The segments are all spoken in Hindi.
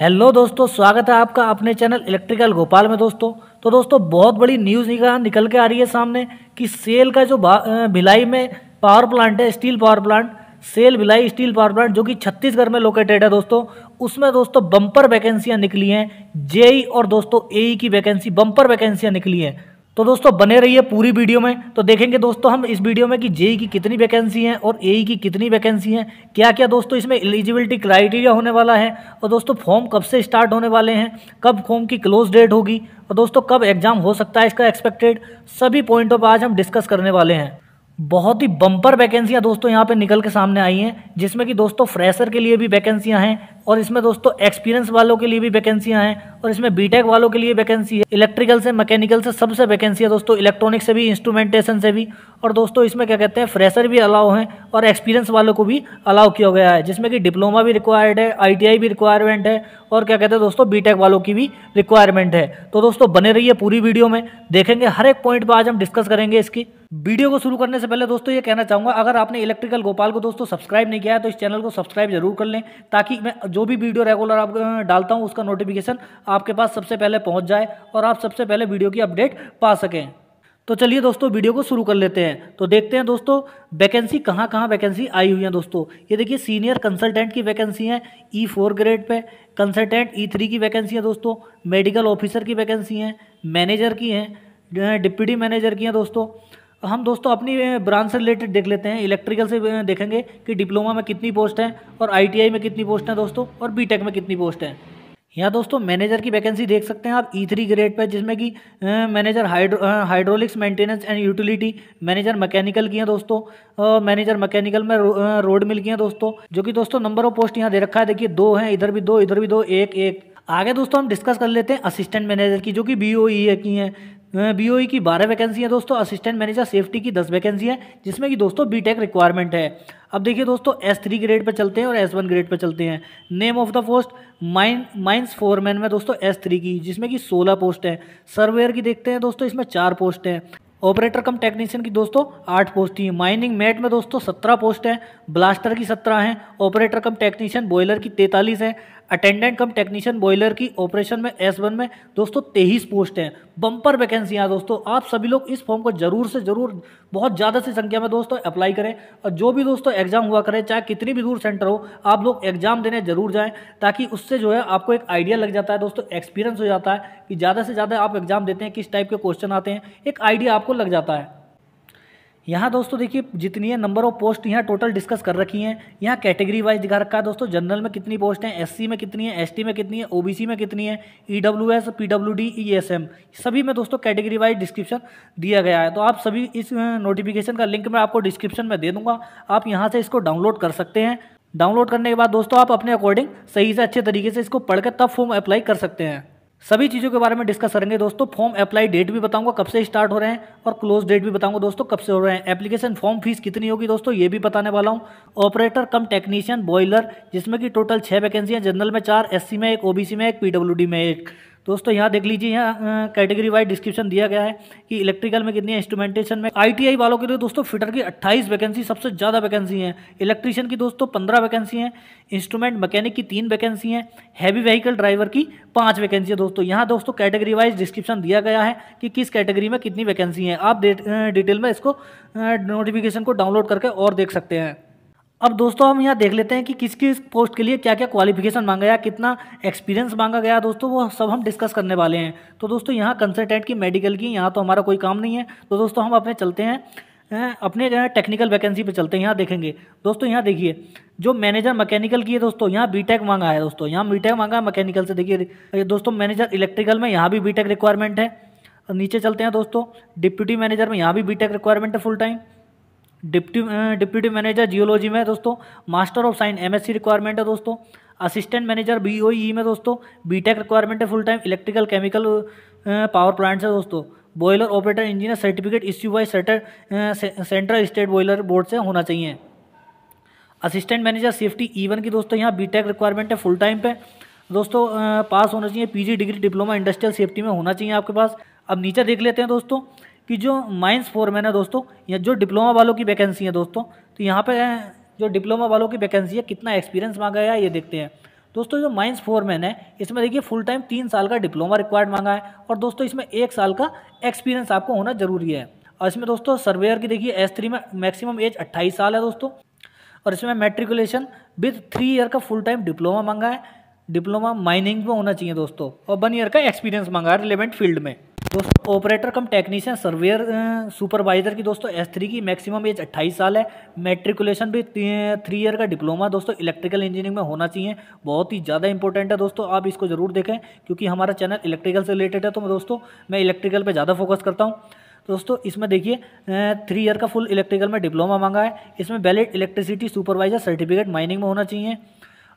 हेलो दोस्तों स्वागत है आपका अपने चैनल इलेक्ट्रिकल भोपाल में दोस्तों तो दोस्तों बहुत बड़ी न्यूज़ निकल निकल के आ रही है सामने कि सेल का जो भिलाई में पावर प्लांट है steel power plant SAIL Bhilai steel power plant जो कि छत्तीसगढ़ में लोकेटेड है दोस्तों उसमें दोस्तों बम्पर वैकेंसियाँ निकली हैं जेई और दोस्तों ए की वैकेंसी बम्पर वैकेंसियाँ निकली हैं तो दोस्तों बने रहिए पूरी वीडियो में तो देखेंगे दोस्तों हम इस वीडियो में कि जेई e की कितनी वैकेंसी हैं और ए e की कितनी वैकेंसी हैं क्या क्या दोस्तों इसमें एलिजिबिलिटी क्राइटेरिया होने वाला है और दोस्तों फॉर्म कब से स्टार्ट होने वाले हैं कब फॉर्म की क्लोज डेट होगी और दोस्तों कब एग्जाम हो सकता है इसका एक्सपेक्टेड सभी पॉइंटों पर आज हम डिस्कस करने वाले हैं बहुत ही बम्पर वैकेंसियाँ दोस्तों यहाँ पे निकल के सामने आई हैं जिसमें कि दोस्तों फ्रेशर के लिए भी वैकेंसियाँ हैं और इसमें दोस्तों एक्सपीरियंस वालों के लिए भी वैकेंसियाँ हैं और इसमें बीटेक वालों के लिए वैकेंसी है इलेक्ट्रिकल से मैकेनिकल से सबसे वैकेंसी है दोस्तों इलेक्ट्रॉनिक से भी इंस्ट्रूमेंटेशन से भी और दोस्तों इसमें क्या कहते हैं फ्रेशर भी अलाउ हैं और एक्सपीरियंस वालों को भी अलाउ किया गया है जिसमें कि डिप्लोमा भी रिक्वायर्ड है आई भी रिक्वायरमेंट है और क्या कहते हैं दोस्तों बी वालों की भी रिक्वायरमेंट है तो दोस्तों बने रहिए पूरी वीडियो में देखेंगे हर एक पॉइंट पर आज हम डिस्कस करेंगे इसकी वीडियो को शुरू करने से पहले दोस्तों ये कहना चाहूँगा अगर आपने इलेक्ट्रिकल गोपाल को दोस्तों सब्सक्राइब नहीं किया है तो इस चैनल को सब्सक्राइब जरूर कर लें ताकि मैं जो भी वीडियो रेगुलर आप डालता हूँ उसका नोटिफिकेशन आपके पास सबसे पहले पहुँच जाए और आप सबसे पहले वीडियो की अपडेट पा सकें तो चलिए दोस्तों वीडियो को शुरू कर लेते हैं तो देखते हैं दोस्तों वैकेंसी कहाँ कहाँ वैकेंसी आई हुई है दोस्तों ये देखिए सीनियर कंसल्टेंट की वैकेंसी है ई फोर ग्रेड पे कंसल्टेंट ई थ्री की वैकेंसी है दोस्तों मेडिकल ऑफिसर की वैकेंसी है मैनेजर की हैं डिप्टी मैनेजर की हैं दोस्तों हम दोस्तों अपनी ब्रांच से रिलेटेड देख लेते हैं इलेक्ट्रिकल से देखेंगे कि डिप्लोमा में कितनी पोस्ट हैं और आईटीआई में कितनी पोस्ट हैं दोस्तों और बीटेक में कितनी पोस्ट हैं यहाँ दोस्तों मैनेजर की वैकेंसी देख सकते हैं आप ई थ्री ग्रेड पर जिसमें कि manager hydro hydraulics maintenance and utility manager mechanical की हैं दोस्तों मैनेजर मैकेनिकल में रो, रोड मिल की हैं दोस्तों जो कि दोस्तों नंबर ऑफ पोस्ट यहाँ दे रखा है देखिए दो हैं इधर भी दो इधर भी दो एक एक आगे दोस्तों हम डिस्कस कर लेते हैं असिस्टेंट मैनेजर की जो कि बी ओ ई की हैं बीओई e की बारह वैकेंसी है दोस्तों असिस्टेंट मैनेजर सेफ्टी की दस वैकेंसी है जिसमें कि दोस्तों बीटेक रिक्वायरमेंट है अब देखिए दोस्तों एस थ्री ग्रेड पर चलते हैं और एस वन ग्रेड पर चलते हैं name of the post mine mines foreman में दोस्तों एस थ्री की जिसमें कि सोलह पोस्ट हैं सर्वेयर की देखते हैं दोस्तों इसमें चार पोस्ट हैं ऑपरेटर कम टेक्नीशियन की दोस्तों आठ पोस्ट हैं माइनिंग मेट में दोस्तों सत्रह पोस्ट हैं ब्लास्टर की सत्रह हैं ऑपरेटर कम टेक्नीशियन बॉयलर की तैंतालीस हैं अटेंडेंट कम टेक्नीशियन बॉयलर की ऑपरेशन में एस वन में दोस्तों तेईस पोस्ट हैं बम्पर वैकेंसियाँ दोस्तों आप सभी लोग इस फॉर्म को जरूर से जरूर बहुत ज़्यादा सी संख्या में दोस्तों अप्लाई करें और जो भी दोस्तों एग्जाम हुआ करें चाहे कितनी भी दूर सेंटर हो आप लोग एग्जाम देने जरूर जाएँ ताकि उससे जो है आपको एक आइडिया लग जाता है दोस्तों एक्सपीरियंस हो जाता है कि ज़्यादा से ज़्यादा आप एग्जाम देते हैं किस टाइप के क्वेश्चन आते हैं एक आइडिया आपको लग जाता है यहाँ दोस्तों देखिए जितनी है नंबर ऑफ पोस्ट यहाँ टोटल डिस्कस कर रखी हैं यहाँ कैटेगरी वाइज दिखा रखा है दोस्तों जनरल में कितनी पोस्ट हैं एससी में कितनी है एसटी में कितनी है ओबीसी में कितनी है ईडब्ल्यूएस पीडब्ल्यूडी ईएसएम सभी में दोस्तों कैटेगरी वाइज डिस्क्रिप्शन दिया गया है तो आप सभी इस नोटिफिकेशन का लिंक मैं आपको डिस्क्रिप्शन में दे दूंगा आप यहाँ से इसको डाउनलोड कर सकते हैं डाउनलोड करने के बाद दोस्तों आप अपने अकॉर्डिंग सही से अच्छे तरीके से इसको पढ़कर तब फॉर्म अप्लाई कर सकते हैं सभी चीज़ों के बारे में डिस्कस करेंगे दोस्तों फॉर्म अप्लाई डेट भी बताऊंगा कब से स्टार्ट हो रहे हैं और क्लोज डेट भी बताऊंगा दोस्तों कब से हो रहे हैं एप्लीकेशन फॉर्म फीस कितनी होगी दोस्तों ये भी बताने वाला हूँ ऑपरेटर कम टेक्नीशियन बॉयलर जिसमें कि टोटल छः वैकेंसी हैं जनरल में चार एस में एक ओ में एक पी में एक दोस्तों यहाँ देख लीजिए यहाँ कैटेगरी वाइज डिस्क्रिप्शन दिया गया है कि इलेक्ट्रिकल में कितनी है इंस्ट्रूमेंटेशन में आईटीआई वालों के लिए दोस्तों फिटर की 28 वैकेंसी सबसे ज़्यादा वैकेंसी हैं इलेक्ट्रीशियन की दोस्तों 15 वैकेंसी हैं इंस्ट्रूमेंट मैकेनिक की तीन वैकेंसी हैं हैवी व्हीकल ड्राइवर की पाँच वैकेंसी है दोस्तों यहाँ दोस्तों कैटेगरी वाइज डिस्क्रिप्शन दिया गया है कि किस कैटेगरी में कितनी वैकेंसी हैं आप डिटेल में इसको नोटिफिकेशन को डाउनलोड करके और देख सकते हैं अब दोस्तों हम यहाँ देख लेते हैं कि किस किस पोस्ट के लिए क्या क्या क्वालिफिकेशन मांगा गया कितना एक्सपीरियंस मांगा गया दोस्तों वो सब हम डिस्कस करने वाले हैं तो दोस्तों यहाँ कंसल्टेंट की मेडिकल की यहाँ तो हमारा कोई काम नहीं है तो दोस्तों हम अपने चलते हैं अपने टेक्निकल वैकेंसी पे चलते हैं यहाँ देखेंगे दोस्तों यहाँ देखिए जो मैनेजर मैकेनिकल की है दोस्तों यहाँ बीटेक मांगा है दोस्तों यहाँ बीटेक मांगा है मैकेनिकल से देखिए दोस्तों मैनेजर इलेक्ट्रिकल में यहाँ भी बीटेक रिक्वायरमेंट है नीचे चलते हैं दोस्तों डिप्यूटी मैनेजर में यहाँ भी बीटेक रिक्वायरमेंट है full time deputy deputy manager geology में दोस्तों master of science MSc requirement है दोस्तों असिस्टेंट मैनेजर बीओई e में दोस्तों बीटेक रिक्वायरमेंट है full time electrical chemical power plant है दोस्तों boiler operator engineer certificate issue by सेटर सेंट्रल स्टेट बॉयलर बोर्ड से होना चाहिए assistant manager safety E one e की दोस्तों यहाँ बीटेक रिक्वायरमेंट है फुल टाइम पे दोस्तों पास होना चाहिए PG degree diploma industrial safety में होना चाहिए आपके पास अब नीचे देख लेते हैं दोस्तों कि जो माइंस फोरमैन है दोस्तों या जो डिप्लोमा वालों की वैकेंसी है दोस्तों तो यहाँ पे जो डिप्लोमा वालों की वैकेंसी है कितना एक्सपीरियंस मांगा गया ये देखते हैं दोस्तों जो माइंस फोरमैन है इसमें देखिए फुल टाइम तीन साल का डिप्लोमा रिक्वायर्ड मांगा है और दोस्तों इसमें एक साल का एक्सपीरियंस आपको होना जरूरी है और इसमें दोस्तों सर्वेयर की देखिए एस थ्री में मैक्सिमम एज अट्ठाईस साल है दोस्तों और इसमें मेट्रिकुलेशन विद थ्री ईयर का फुल टाइम डिप्लोमा मांगा है डिप्लोमा माइनिंग में होना चाहिए दोस्तों और वन ईयर का एक्सपीरियंस मांगा है रिलेवेंट फील्ड में दोस्तों operator cum technician surveyor supervisor की दोस्तों एस थ्री की मैक्सिमम एज अट्ठाईस साल है मेट्रिकुलेशन भी थ्री ईयर का डिप्लोमा दोस्तों इलेक्ट्रिकल इंजीनियरिंग में होना चाहिए बहुत ही ज़्यादा इंपॉर्टेंट है दोस्तों आप इसको ज़रूर देखें क्योंकि हमारा चैनल इलेक्ट्रिकल से रिलेटेड है तो मैं दोस्तों मैं इलेक्ट्रिकल पर ज़्यादा फोकस करता हूँ दोस्तों इसमें देखिए थ्री ईयर का फुल इलेक्ट्रिकल में डिप्लोमा मांगा है इसमें valid electricity supervisor certificate mining में होना चाहिए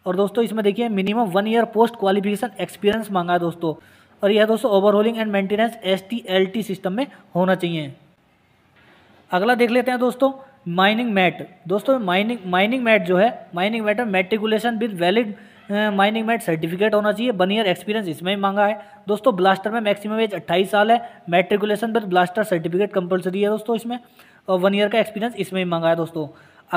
और दोस्तों इसमें देखिए minimum one year post qualification experience मांगा है दोस्तों और यह दोस्तों overhauling and maintenance S T system में होना चाहिए अगला देख लेते हैं दोस्तों माइनिंग मैट दोस्तों माइनिंग माइनिंग मैट जो है माइनिंग मैट में matriculation with valid mining mate certificate होना चाहिए वन ईयर एक्सपीरियंस इसमें भी मांगा है दोस्तों ब्लास्टर में मैक्सिमम एज अट्ठाईस साल है matriculation with blaster certificate compulsory है दोस्तों इसमें और वन ईयर का एक्सपीरियंस इसमें भी मांगा है दोस्तों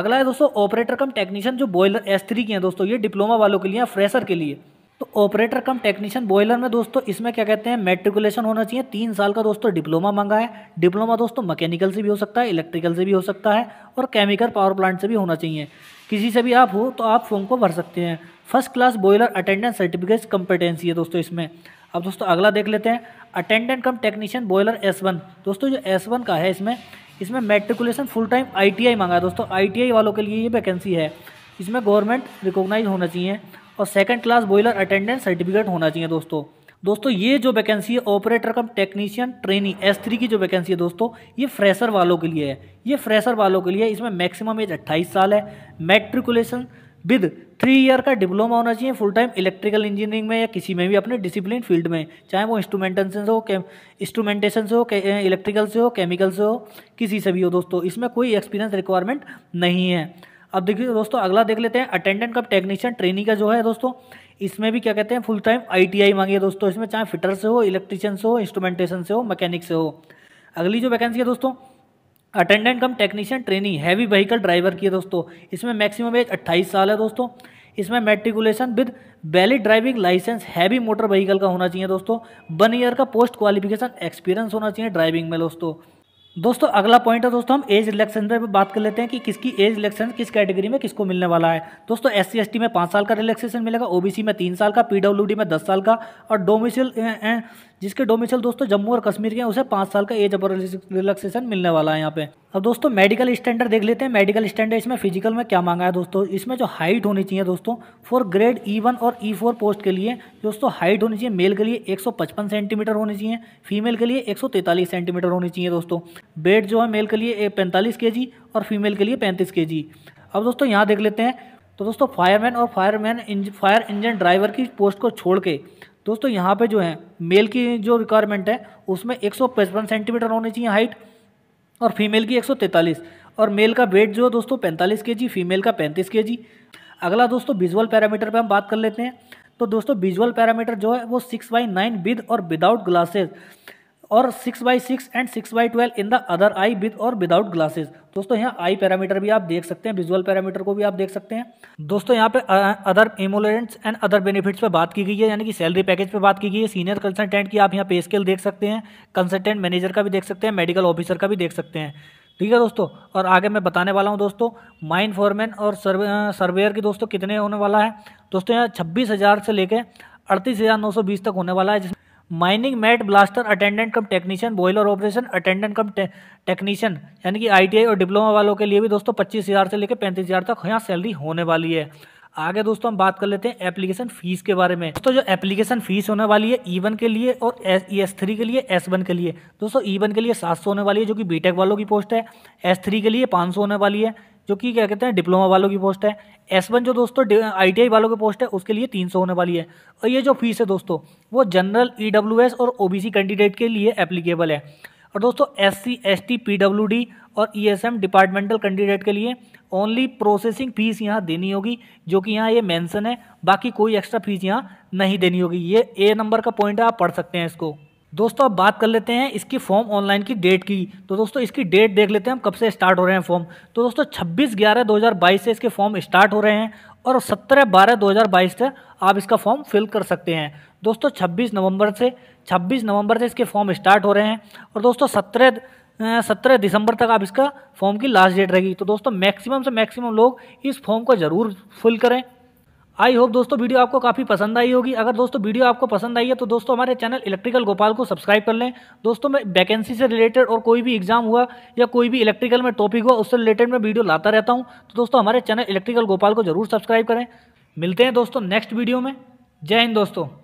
अगला है दोस्तों ऑपरेटर कम टेक्नीशियन जो बॉयलर एस थ्री के हैं दोस्तों ये डिप्लोमा वालों के लिए फ्रेशर के लिए तो ऑपरेटर कम टेक्नीशियन बॉयलर में दोस्तों इसमें क्या कहते हैं मेट्रिकुलेशन होना चाहिए तीन साल का दोस्तों डिप्लोमा मांगा है डिप्लोमा दोस्तों मैकेनिकल से भी हो सकता है इलेक्ट्रिकल से भी हो सकता है और केमिकल पावर प्लांट से भी होना चाहिए किसी से भी आप हो तो आप फॉर्म को भर सकते हैं first class boiler attendance certificate competency है दोस्तों इसमें अब दोस्तों अगला देख लेते हैं attendant cum technician boiler S one दोस्तों जो एस वन का है इसमें इसमें matriculation full time I T I मांगा है दोस्तों आई टी आई वालों के लिए ये वैकेंसी है इसमें गवर्नमेंट रिकोगनाइज होना चाहिए और second class boiler attendance certificate होना चाहिए दोस्तों दोस्तों ये जो वैकेंसी है operator cum technician trainee S three की जो वैकेंसी है दोस्तों ये फ्रेशर वालों के लिए है ये फ्रेशर वालों के लिए इसमें मैक्सिमम एज अट्ठाईस साल है मेट्रिकुलेशन विद थ्री ईयर का डिप्लोमा होना चाहिए फुल टाइम इलेक्ट्रिकल इंजीनियरिंग में या किसी में भी अपने डिसिप्लिन फील्ड में चाहे वो इंस्ट्रूमेंटेशन से हो इंस्ट्रूमेंटेशन से हो इलेक्ट्रिकल से हो केमिकल से हो किसी से भी हो दोस्तों इसमें कोई एक्सपीरियंस रिक्वायरमेंट नहीं है अब देखिए दोस्तों अगला देख लेते हैं अटेंडेंट कब टेक्नीशियन ट्रेनिंग का जो है दोस्तों इसमें भी क्या कहते हैं फुल टाइम आईटीआई मांगी है दोस्तों इसमें चाहे फिटर से हो इलेक्ट्रीशियन से हो इंस्ट्रूमेंटेशन से हो मैकेनिक से हो अगली जो वैकेंसी है दोस्तों attendant cum technician training heavy vehicle driver की है दोस्तों इसमें मैक्सिमम एज अट्ठाईस साल है दोस्तों इसमें matriculation with valid driving licence heavy motor vehicle का होना चाहिए दोस्तों वन ईयर का पोस्ट क्वालिफिकेशन एक्सपीरियंस होना चाहिए ड्राइविंग में दोस्तों दोस्तों अगला पॉइंट है दोस्तों हम एज रिलेक्शन पर बात कर लेते हैं कि किसकी एज रिलेक्शन किस कैटेगरी में किसको मिलने वाला है दोस्तों एस सी में पाँच साल का रिलेक्सेशन मिलेगा ओबीसी में तीन साल का पीडब्ल्यूडी में दस साल का और डोमिसल जिसके डोमिसल दोस्तों जम्मू और कश्मीर के उसे पाँच साल का एज अपर रिलैक्सेशन मिलने वाला है यहाँ पे अब दोस्तों मेडिकल स्टैंडर्ड देख लेते हैं मेडिकल स्टैंडर्ड इसमें फिजिकल में क्या मांगा है दोस्तों इसमें जो हाइट होनी चाहिए दोस्तों फॉर ग्रेड ई वन और ई फोर पोस्ट के लिए दोस्तों हाइट होनी चाहिए मेल के लिए पचपन सेंटीमीटर होनी चाहिए फीमेल के लिए तैंतालीस सेंटीमीटर होनी चाहिए दोस्तों वेट जो है मेल के लिए पैंतालीस के और फीमेल के लिए पैंतीस के अब दोस्तों यहाँ देख लेते हैं तो दोस्तों फायरमैन और फायरमैन इंज, फायर इंजन ड्राइवर की पोस्ट को छोड़ के दोस्तों यहाँ पे जो है मेल की जो रिक्वायरमेंट है उसमें एक सेंटीमीटर होनी चाहिए हाइट और फीमेल की एक और मेल का वेट जो है दोस्तों पैंतालीस के जी फीमेल का पैंतीस के जी अगला दोस्तों विजुअल पैरामीटर पर हम बात कर लेते हैं तो दोस्तों विजुअल पैरामीटर जो है वो सिक्स बाई नाइन विद और विदाउट ग्लासेस और six by six and six by twelve in the other eye with और विदाउट ग्लासेस दोस्तों यहाँ आई पैरामीटर भी आप देख सकते हैं विजुअल पैरामीटर को भी आप देख सकते हैं दोस्तों यहाँ पे other emoluments and other benefits पे बात की गई है यानी कि सैलरी पैकेज पे बात की गई है सीनियर कंसल्टेंट की आप यहाँ पे स्केल देख सकते हैं कंसल्टेंट मैनेजर का भी देख सकते हैं मेडिकल ऑफिसर का भी देख सकते हैं ठीक है दोस्तों और आगे मैं बताने वाला हूँ दोस्तों माइन फॉरमैन और सर्वेयर की दोस्तों कितने होने वाला है दोस्तों यहाँ छब्बीस हज़ार से लेकर अड़तीस हज़ार नौ सौ बीस तक होने वाला है mining mate blaster attendant cum technician boiler operation attendant cum technician यानी कि आईटीआई और डिप्लोमा वालों के लिए भी दोस्तों पच्चीस हज़ार से लेकर पैंतीस हज़ार तक यहाँ सैलरी होने वाली है आगे दोस्तों हम बात कर लेते हैं एप्लीकेशन फीस के बारे में दोस्तों जो एप्लीकेशन फीस होने वाली है ई e वन के लिए और ई एस थ्री के लिए एस वन के लिए दोस्तों ई e वन के लिए सात सौ होने वाली है जो कि बीटेक वालों की पोस्ट है एस थ्री के लिए पाँच सौ होने वाली है जो कि क्या कहते हैं डिप्लोमा वालों की पोस्ट है एस वन जो दोस्तों आई वालों की पोस्ट है उसके लिए तीन सौ होने वाली है और ये जो फीस है दोस्तों वो जनरल ई e और ओ कैंडिडेट के लिए एप्लीकेबल है और दोस्तों S C S T P W D और E S M departmental candidate के लिए ओनली प्रोसेसिंग फीस यहाँ देनी होगी जो कि यहाँ ये मैंसन है बाकी कोई एक्स्ट्रा फीस यहाँ नहीं देनी होगी ये ए नंबर का पॉइंट है आप पढ़ सकते हैं इसको दोस्तों अब बात कर लेते हैं इसकी फॉर्म ऑनलाइन की डेट की तो दोस्तों इसकी डेट देख लेते हैं हम कब से स्टार्ट हो रहे हैं फॉर्म तो दोस्तों 26 ग्यारह 2022 से इसके फॉर्म स्टार्ट हो रहे हैं और 17 बारह 2022 से आप इसका फॉर्म फिल कर सकते हैं दोस्तों 26 नवंबर से 26 नवंबर से इसके फॉर्म स्टार्ट हो रहे हैं और दोस्तों सत्रह सत्रह दिसंबर तक आप इसका फॉर्म की लास्ट डेट रहेगी तो दोस्तों मैक्सिमम से मैक्सिमम लोग इस फॉर्म को ज़रूर फुल करें आई होप दोस्तों वीडियो आपको काफ़ी पसंद आई होगी अगर दोस्तों वीडियो आपको पसंद आई है तो दोस्तों हमारे चैनल इलेक्ट्रिकल गोपाल को सब्सक्राइब कर लें दोस्तों मैं वैकेंसी से रिलेटेड और कोई भी एग्जाम हुआ या कोई भी इलेक्ट्रिकल में टॉपिक हुआ उससे रिलेटेड मैं वीडियो लाता रहता हूँ तो दोस्तों हमारे चैनल इलेक्ट्रिकल गोपाल को जरूर सब्सक्राइब करें मिलते हैं दोस्तों नेक्स्ट वीडियो में जय हिंद दोस्तों